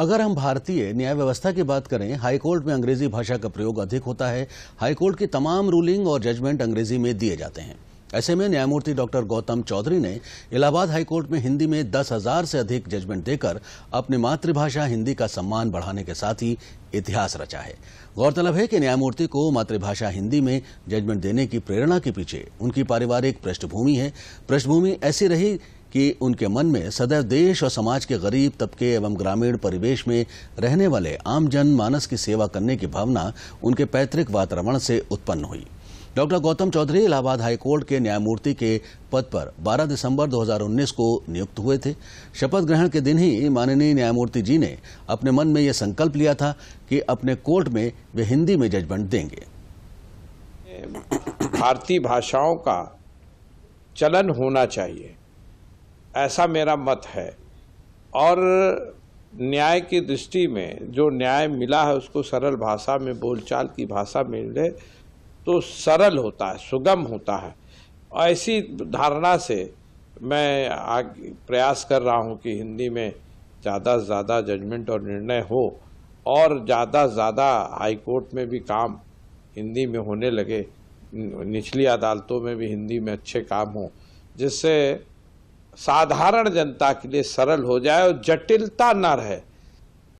अगर हम भारतीय न्याय व्यवस्था की बात करें हाईकोर्ट में अंग्रेजी भाषा का प्रयोग अधिक होता है हाईकोर्ट की तमाम रूलिंग और जजमेंट अंग्रेजी में दिए जाते हैं ऐसे में न्यायमूर्ति डॉक्टर गौतम चौधरी ने इलाहाबाद हाईकोर्ट में हिंदी में दस हजार से अधिक जजमेंट देकर अपनी मातृभाषा हिंदी का सम्मान बढ़ाने के साथ ही इतिहास रचा है गौरतलब है कि न्यायमूर्ति को मातृभाषा हिंदी में जजमेंट देने की प्रेरणा के पीछे उनकी पारिवारिक पृष्ठभूमि है पृष्ठभूमि ऐसी रही कि उनके मन में सदैव देश और समाज के गरीब तबके एवं ग्रामीण परिवेश में रहने वाले आम जन मानस की सेवा करने की भावना उनके पैतृक वातावरण से उत्पन्न हुई डॉक्टर गौतम चौधरी इलाहाबाद हाईकोर्ट के न्यायमूर्ति के पद पर 12 दिसंबर 2019 को नियुक्त हुए थे शपथ ग्रहण के दिन ही माननीय न्यायमूर्ति जी ने अपने मन में यह संकल्प लिया था कि अपने कोर्ट में वे हिंदी में जजमेंट देंगे भारतीय भाषाओं का चलन होना चाहिए ऐसा मेरा मत है और न्याय की दृष्टि में जो न्याय मिला है उसको सरल भाषा में बोलचाल की भाषा मिल जाए तो सरल होता है सुगम होता है ऐसी धारणा से मैं आग प्रयास कर रहा हूँ कि हिंदी में ज़्यादा से ज़्यादा जजमेंट और निर्णय हो और ज़्यादा से ज़्यादा हाईकोर्ट में भी काम हिंदी में होने लगे निचली अदालतों में भी हिंदी में अच्छे काम हों जिससे साधारण जनता के लिए सरल हो जाए और जटिलता ना रहे